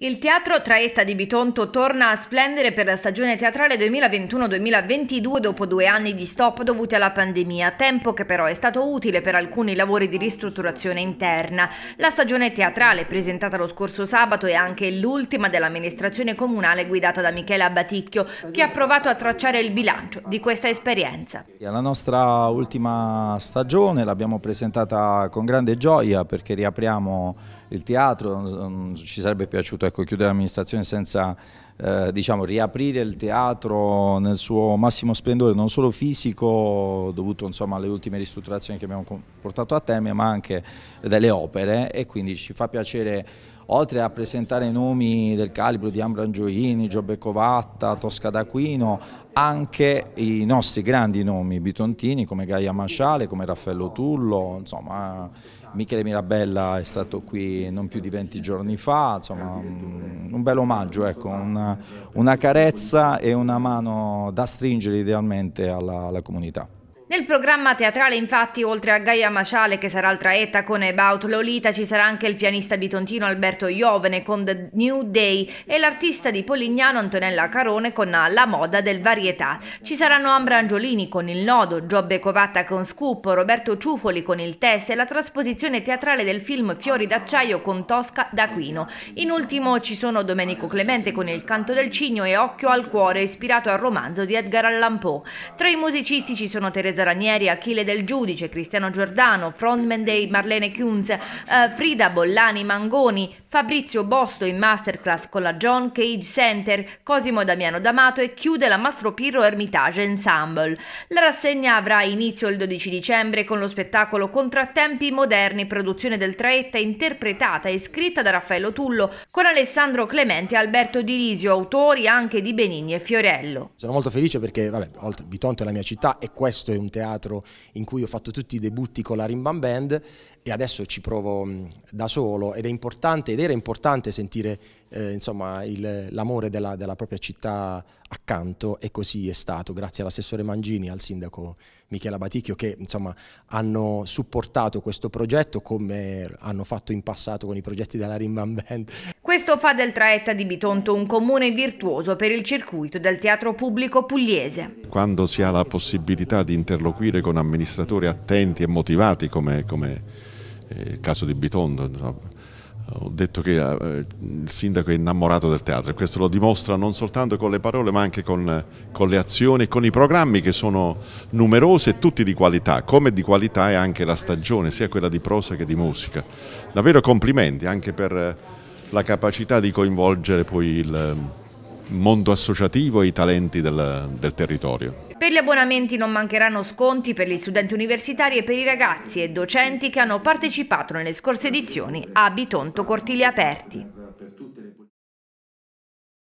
Il Teatro Traetta di Bitonto torna a splendere per la stagione teatrale 2021-2022 dopo due anni di stop dovuti alla pandemia, tempo che però è stato utile per alcuni lavori di ristrutturazione interna. La stagione teatrale presentata lo scorso sabato è anche l'ultima dell'amministrazione comunale guidata da Michele Abaticchio che ha provato a tracciare il bilancio di questa esperienza. La nostra ultima stagione l'abbiamo presentata con grande gioia perché riapriamo il teatro, mm, ci sarebbe piaciuto ecco, chiudere l'amministrazione senza eh, diciamo, riaprire il teatro nel suo massimo splendore, non solo fisico, dovuto insomma, alle ultime ristrutturazioni che abbiamo portato a termine, ma anche delle opere e quindi ci fa piacere oltre a presentare nomi del calibro di Ambra Angioini, Giobbe Covatta, Tosca d'Aquino, anche i nostri grandi nomi bitontini come Gaia Masciale, come Raffaello Tullo, insomma Michele Mirabella è stato qui non più di 20 giorni fa, insomma Mm, un, bel omaggio, ecco, una, una, carezza e una mano da stringere idealmente alla, alla comunità. Nel programma teatrale, infatti, oltre a Gaia Maciale, che sarà il traetta con About Lolita, ci sarà anche il pianista bitontino Alberto Iovene con The New Day e l'artista di Polignano Antonella Carone con La moda del varietà. Ci saranno Ambra Angiolini con Il nodo, Giobbe Covatta con Scoop, Roberto Ciufoli con Il test e la trasposizione teatrale del film Fiori d'acciaio con Tosca d'Aquino. In ultimo ci sono Domenico Clemente con Il canto del cigno e Occhio al cuore, ispirato al romanzo di Edgar Allan Poe. Tra i musicisti ci sono Teresa Teresa Ranieri, Achille Del Giudice, Cristiano Giordano, frontman dei Marlene Kunz, eh, Frida Bollani Mangoni, Fabrizio Bosto in masterclass con la John Cage Center, Cosimo Damiano D'Amato e chiude la Mastro Pirro Hermitage Ensemble. La rassegna avrà inizio il 12 dicembre con lo spettacolo Contrattempi moderni, produzione del Traetta interpretata e scritta da Raffaello Tullo con Alessandro Clemente e Alberto Dirisio, autori anche di Benigni e Fiorello. Sono molto felice perché vabbè, oltre, Bitonto è la mia città e questo è un teatro in cui ho fatto tutti i debutti con la Rimban Band e adesso ci provo da solo ed è importante vedere, è importante sentire eh, insomma, il, l'amore della, della, propria città accanto e così è stato, grazie all'assessore Mangini, e al sindaco Michele Abaticchio che insomma, hanno supportato questo progetto come hanno fatto in passato con i progetti della Rimban Band. Questo fa del Traetta di Bitonto un comune virtuoso per il circuito del teatro pubblico pugliese. Quando si ha la possibilità di interloquire con amministratori attenti e motivati come, come eh, il caso di Bitondo, ho detto che eh, il sindaco è innamorato del teatro e questo lo dimostra non soltanto con le parole ma anche con, con, le azioni e con i programmi che sono numerosi e tutti di qualità, come di qualità è anche la stagione, sia quella di prosa che di musica. Davvero complimenti anche per la capacità di coinvolgere poi il mondo associativo e i talenti del, del territorio. Per gli abbonamenti non mancheranno sconti per gli studenti universitari e per i ragazzi e docenti che hanno partecipato nelle scorse edizioni a Bitonto Cortili Aperti.